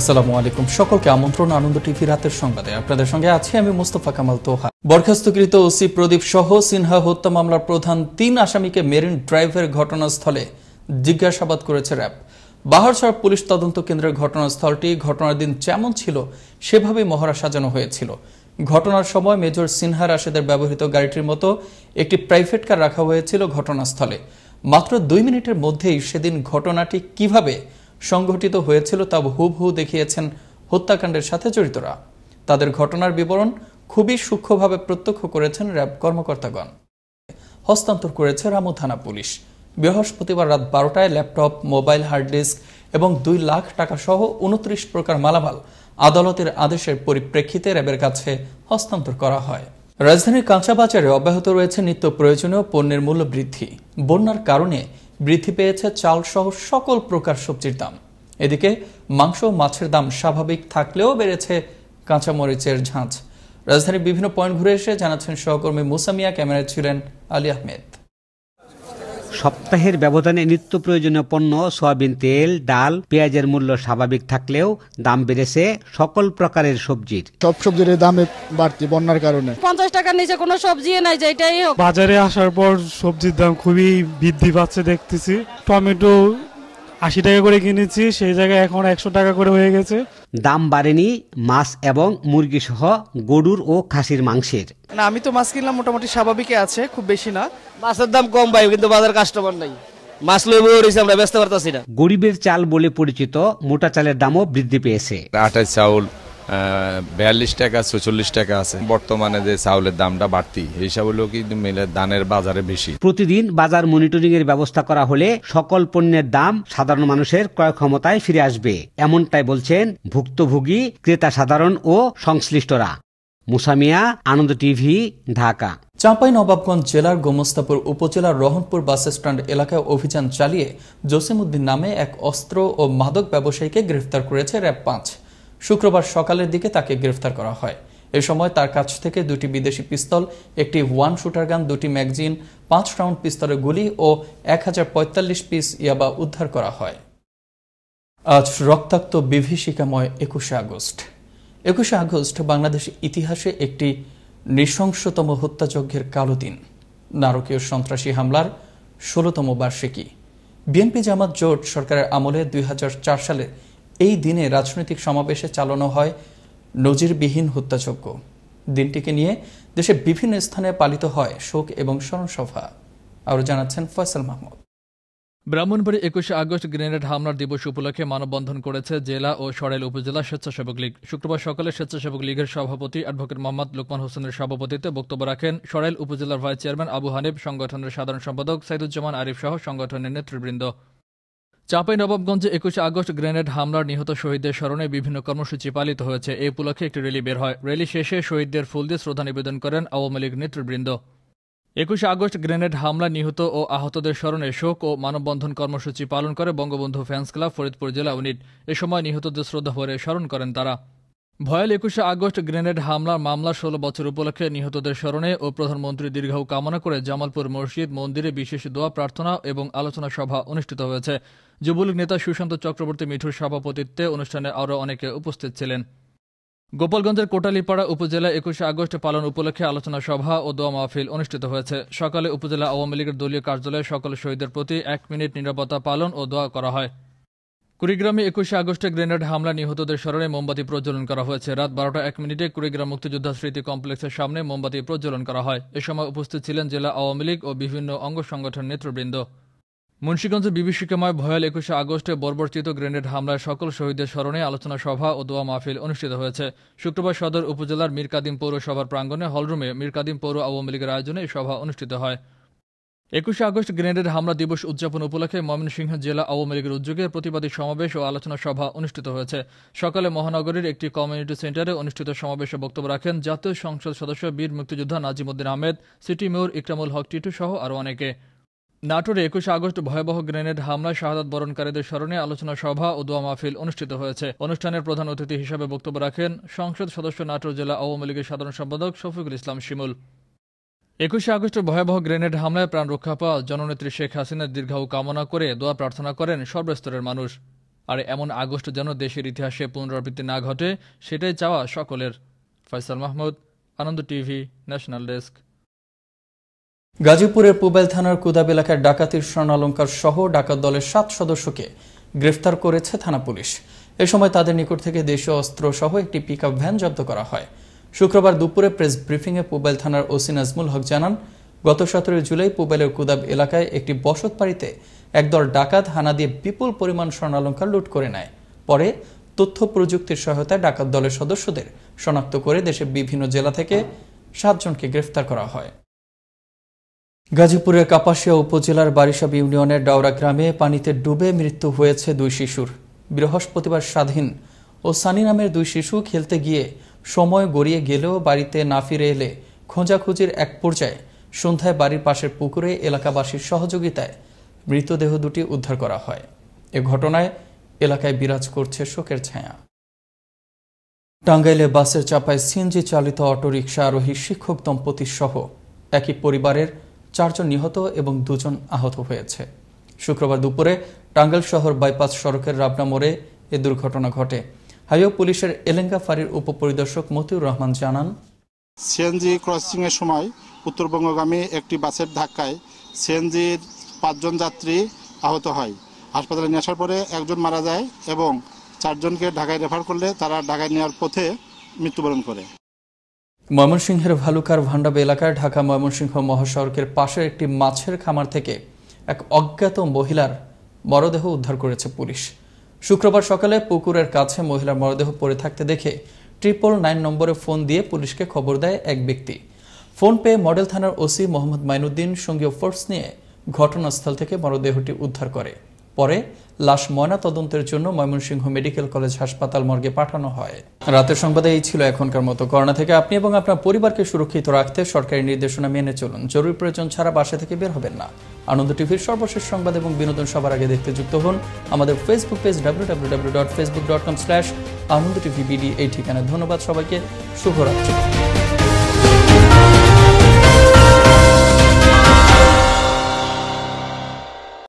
আসসালামু আলাইকুম সকলকে আমন্ত্রণ আনন্দ টিভি রাতের সংবাদে আপনাদের সঙ্গে আছি আমি মোস্তফা কামাল তোহা বরখাস্তকৃত ওসি প্রদীপ সহ সিনহা হত্যা মামলার প্রধান তিন আসামিকে মেরিন ড্রাইভের ঘটনাস্থলে জিজ্ঞাসাবাদ করেছে র্যাব বাহারসর পুলিশ তদন্ত কেন্দ্রের ঘটনাস্থলটি ঘটনার দিন যেমন ছিল সেভাবেই মহড়া সাজানো হয়েছিল ঘটনার সময় মেজর সিনহা রাশেদের ব্যবহৃত গাড়িটির মতো একটি প্রাইভেট কার রাখা হয়েছিল ঘটনাস্থলে মাত্র দুই মিনিটের মধ্যেই সেদিন ঘটনাটি কিভাবে সংঘটিত হয়েছিল তা হুবহু দেখিয়েছেন হত্যাকাণ্ডের সাথে জড়িতরা তাদের ঘটনার বিবরণ খুবই সূক্ষ্মভাবে প্রত্যক্ষ করেছেন র্যাব কর্মকর্তাগণ হস্তান্তর করেছে রামু থানা পুলিশ বৃহস্পতিবার রাত বারোটায় ল্যাপটপ মোবাইল হার্ড ডিস্ক এবং দুই লাখ টাকা সহ উনত্রিশ প্রকার মালামাল আদালতের আদেশের পরিপ্রেক্ষিতে র্যাবের কাছে হস্তান্তর করা হয় রাজধানীর কাঁচাবাজারে অব্যাহত রয়েছে নিত্য প্রয়োজনীয় পণ্যের মূল্য বৃদ্ধি বন্যার কারণে বৃদ্ধি পেয়েছে চালসহ সকল প্রকার সবজির দাম এদিকে মাংস মাছের দাম স্বাভাবিক থাকলেও বেড়েছে কাঁচামরিচের ঝাঁঝ রাজধানীর বিভিন্ন পয়েন্ট ঘুরে এসে জানাচ্ছেন সহকর্মী মুসামিয়া ক্যামেরায় ছিলেন আলী আহমেদ সপ্তাহের ব্যবধানে নিত্য প্রয়োজনীয় পণ্য সয়াবিন তেল ডাল পেঁয়াজের মূল্য স্বাভাবিক থাকলেও দাম বেড়েছে সকল প্রকারের সবজির সব সবজির দামে বাড়তি বন্যার কারণে পঞ্চাশ টাকার নিচে কোনো সবজি নাই যেটাই হোক বাজারে আসার পর সবজির দাম খুবই বৃদ্ধি পাচ্ছে দেখতেছি টমেটো আশি টাকা করে কিনেছি সেই জায়গায় এখন একশো টাকা করে হয়ে গেছে দাম বাড়েনি মাছ এবং মুরগি সহ গরুর ও খাসির মাংসের না আমি তো মাছ কিনলাম মোটামুটি স্বাভাবিকই আছে খুব বেশি না মাছের দাম কম পাই কিন্তু বাজার কাস্টমার নাই মাছ লইব আমরা ব্যস্ত পারতাছি না গরিবের চাল বলে পরিচিত মোটা চালের দামও বৃদ্ধি পেয়েছে আটা চাউল বিয়াল্লিশ টাকা ছচল্লিশ টাকা আছে বর্তমানে যে চাউলের দামটা বাড়তি এইসব হলো কিন্তু মিলে দানের বাজারে বেশি প্রতিদিন বাজার মনিটরিং এর ব্যবস্থা করা হলে সকল পণ্যের দাম সাধারণ মানুষের ক্রয় ক্ষমতায় ফিরে আসবে এমনটাই বলছেন ভুক্তভোগী ক্রেতা সাধারণ ও সংশ্লিষ্টরা মুসামিয়া আনন্দ টিভি ঢাকা চাঁপাই নবাবগঞ্জ জেলার গোমস্তাপুর উপজেলার রহনপুর বাস স্ট্যান্ড এলাকায় অভিযান চালিয়ে জসিমউদ্দিন নামে এক অস্ত্র ও মাদক ব্যবসায়ীকে গ্রেফতার করেছে র্যাব পাঁচ শুক্রবার সকালের দিকে তাকে গ্রেফতার করা হয় এ সময় তার কাছ থেকে দুটি বিদেশি পিস্তল একটি ওয়ান শুটার গান দুটি ম্যাগজিন পাঁচ রাউন্ড পিস্তলের গুলি ও এক পিস ইয়াবা উদ্ধার করা হয় আজ রক্তাক্ত বিভীষিকাময় একুশে আগস্ট একুশে আগস্ট বাংলাদেশ ইতিহাসে একটি নৃশংসতম হত্যাযজ্ঞের কালো দিন নারকীয় সন্ত্রাসী হামলার ষোলতম বার্ষিকী বিএনপি জামাত জোট সরকারের আমলে দুই সালে এই দিনে রাজনৈতিক সমাবেশে চালানো হয় নজিরবিহীন হত্যাযজ্ঞ দিনটিকে নিয়ে দেশে বিভিন্ন স্থানে পালিত হয় শোক এবং স্মরণসভা আরও জানাচ্ছেন ফয়সাল মাহমুদ ব্রাহ্মণবাড়ি একুশে আগস্ট গ্রেনেড হামলার দিবস উপলক্ষে মানববন্ধন করেছে জেলা ও সরাইল উপজেলা স্বেচ্ছাসেবক লীগ শুক্রবার সকালে স্বেচ্ছাসেবক লীগের সভাপতি অ্যাডভোকেট মোহাম্মদ লোকমান হোসেনের সভাপতিত্বে বক্তব্য রাখেন সরাইল উপজেলার ভাইস চেয়ারম্যান আবু হানিফ সংগঠনের সাধারণ সম্পাদক সাইদুজ্জামান আরিফ সহ সংগঠনের নেতৃবৃন্দ চাপাই নবাবগঞ্জে একুশে আগস্ট গ্রেনেড হামলার নিহত শহীদদের স্মরণে বিভিন্ন কর্মসূচি পালিত হয়েছে এই উপলক্ষে একটি র্যালি বের হয় র্যালি শেষে শহীদদের ফুল দিয়ে শ্রদ্ধা নিবেদন করেন আওয়ামী লীগ নেতৃবৃন্দ একুশে আগস্ট গ্রেনেড হামলা নিহত ও আহতদের স্মরণে শোক ও মানববন্ধন কর্মসূচি পালন করে বঙ্গবন্ধু ফ্যান্স ক্লাব ফরিদপুর জেলা ইউনিট এ সময় নিহতদের শ্রদ্ধা ভরে স্মরণ করেন তারা ভয়াল একুশে আগস্ট গ্রেনেড হামলার মামলা ষোলো বছর উপলক্ষে নিহতদের স্মরণে ও প্রধানমন্ত্রী দীর্ঘাউ কামনা করে জামালপুর মসজিদ মন্দিরে বিশেষ দোয়া প্রার্থনা এবং আলোচনা সভা অনুষ্ঠিত হয়েছে যুবলীগ নেতা সুশান্ত চক্রবর্তী মিঠুর সভাপতিত্বে অনুষ্ঠানে আরও অনেকে উপস্থিত ছিলেন গোপালগঞ্জের কোটালীপাড়া উপজেলা একুশে আগস্ট পালন উপলক্ষে আলোচনা সভা ও দোয়া মাহফিল অনুষ্ঠিত হয়েছে সকালে উপজেলা আওয়ামী লীগের দলীয় কার্যালয়ে সকল শহীদের প্রতি এক মিনিট নিরাপত্তা পালন ও দোয়া করা হয় কুড়িগ্রামে একুশে আগস্টে গ্রেনেড হামলা নিহতদের স্মরণে মোমবাতি প্রজ্বলন করা হয়েছে রাত বারোটা এক মিনিটে কুড়িগ্রাম মুক্তিযোদ্ধা স্মৃতি কমপ্লেক্সের সামনে মোমবাতি প্রজ্বলন করা হয় এ সময় উপস্থিত ছিলেন জেলা আওয়ামী লীগ ও বিভিন্ন অঙ্গ সংগঠন নেতৃবৃন্দ মুন্সীগঞ্জ বিভীষিকাময় ভয়াল একুশে আগস্টে বর্বরচিত গ্রেনেড হামলায় সকল শহীদের স্মরণে আলোচনা সভা ও দোয়া মাহফিল অনুষ্ঠিত হয়েছে শুক্রবার সদর উপজেলার মিরকাদিম পৌরসভার প্রাঙ্গণে হলরুমে মিরকাদিম পৌর আওয়ামী লীগের আয়োজনে এই সভা অনুষ্ঠিত হয় একুশে আগস্ট গ্রেনেডের হামলা দিবস উদযাপন উপলক্ষে ময়মনসিংহ জেলা আওয়ামী লীগের উদ্যোগে প্রতিবাদী সমাবেশ ও আলোচনা সভা অনুষ্ঠিত হয়েছে সকালে মহানগরীর একটি কমিউনিটি সেন্টারে অনুষ্ঠিত সমাবেশে বক্তব্য রাখেন জাতীয় সংসদ সদস্য বীর মুক্তিযোদ্ধা নাজিমুদ্দিন আহমেদ সিটি মেয়র ইকরামুল হক টিটু সহ আরও অনেকে নাটোরে একুশে আগস্ট ভয়াবহ গ্রেনেড হামলায় শাহাদ বরণকারীদের স্মরণে আলোচনা সভা ও দোয়া মাহফিল অনুষ্ঠিত হয়েছে অনুষ্ঠানের প্রধান অতিথি হিসেবে বক্তব্য রাখেন সংসদ সদস্য নাটোর জেলা আওয়ামী লীগের সাধারণ সম্পাদক শফিকুল ইসলাম শিমুল একুশে আগস্ট ভয়াবহ গ্রেনেড হামলায় প্রাণ রক্ষা পাওয়া জননেত্রী শেখ হাসিনার দীর্ঘায়ু কামনা করে দোয়া প্রার্থনা করেন সর্বস্তরের মানুষ আর এমন আগস্ট যেন দেশের ইতিহাসে পুনরাবৃত্তি না ঘটে সেটাই চাওয়া সকলের Faisal Mahmud Ananda TV national desk গাজীপুরের পুবেল থানার কুদাব এলাকায় ডাকাতির স্বর্ণালঙ্কার সহ ডাকাত দলের সাত সদস্যকে গ্রেফতার করেছে থানা পুলিশ এ সময় তাদের নিকট থেকে দেশীয় অস্ত্র সহ একটি পিক ভ্যান জব্দ করা হয় শুক্রবার দুপুরে প্রেস ব্রিফিংয়ে পুবাইল থানার ওসি নাজমুল হক জানান গত সতেরোই জুলাই পুবাইলের কুদাব এলাকায় একটি বসত বাড়িতে একদল ডাকাত হানা দিয়ে বিপুল পরিমাণ স্বর্ণালঙ্কার লুট করে নেয় পরে তথ্য প্রযুক্তির সহায়তায় ডাকাত দলের সদস্যদের শনাক্ত করে দেশের বিভিন্ন জেলা থেকে সাতজনকে গ্রেফতার করা হয় গাজীপুরের কাপাসিয়া উপজেলার বারিসাব ইউনিয়নের ডাওরা গ্রামে পানিতে ডুবে মৃত্যু হয়েছে দুই শিশুর বৃহস্পতিবার স্বাধীন ও সানি নামের দুই শিশু খেলতে গিয়ে সময় গড়িয়ে গেলেও বাড়িতে না ফিরে এলে খোঁজাখুঁজির এক পর্যায়ে সন্ধ্যায় বাড়ির পাশের পুকুরে এলাকাবাসীর সহযোগিতায় মৃতদেহ দুটি উদ্ধার করা হয় এ ঘটনায় এলাকায় বিরাজ করছে শোকের ছায়া টাঙ্গাইলে বাসের চাপায় সিএনজি চালিত অটোরিকশা আরোহী শিক্ষক দম্পতির সহ একই পরিবারের চারজন নিহত এবং দুজন আহত হয়েছে শুক্রবার দুপুরে টাঙ্গাইল শহর বাইপাস সড়কের রাবনা মোড়ে এ দুর্ঘটনা ঘটে হাইওয়ে পুলিশের এলেঙ্গা উপ উপপরিদর্শক মতিউর রহমান জানান সিএনজি ক্রসিংয়ের সময় উত্তরবঙ্গগামী একটি বাসের ধাক্কায় সিএনজির পাঁচজন যাত্রী আহত হয় হাসপাতালে নিয়ে আসার পরে একজন মারা যায় এবং চারজনকে ঢাকায় রেফার করলে তারা ঢাকায় নেওয়ার পথে মৃত্যুবরণ করে ময়মনসিংহের ভালুকার ভান্ডাবে এলাকায় ঢাকা ময়মনসিংহ মহাসড়কের পাশের একটি মাছের খামার থেকে এক অজ্ঞাত মহিলার মরদেহ উদ্ধার করেছে পুলিশ শুক্রবার সকালে পুকুরের কাছে মহিলার মরদেহ পড়ে থাকতে দেখে ট্রিপল নাইন নম্বরে ফোন দিয়ে পুলিশকে খবর দেয় এক ব্যক্তি ফোন পেয়ে মডেল থানার ওসি মোহাম্মদ মাইনুদ্দিন সঙ্গীয় ফোর্স নিয়ে ঘটনাস্থল থেকে মরদেহটি উদ্ধার করে পরে লাশ ময়না তদন্তের জন্য ময়মনসিংহ মেডিকেল কলেজ হাসপাতাল মর্গে পাঠানো হয় রাতের সংবাদে এই ছিল এখনকার মতো করোনা থেকে আপনি এবং আপনার পরিবারকে সুরক্ষিত রাখতে সরকারি নির্দেশনা মেনে চলুন জরুরি প্রয়োজন ছাড়া বাসা থেকে বের হবেন না আনন্দ টিভির সর্বশেষ সংবাদ এবং বিনোদন সবার আগে দেখতে যুক্ত হন আমাদের Facebook page W W W dot Facebook dot com slash Ananda TV BD এই ঠিকানায় ধন্যবাদ সবাইকে শুভরাত্রি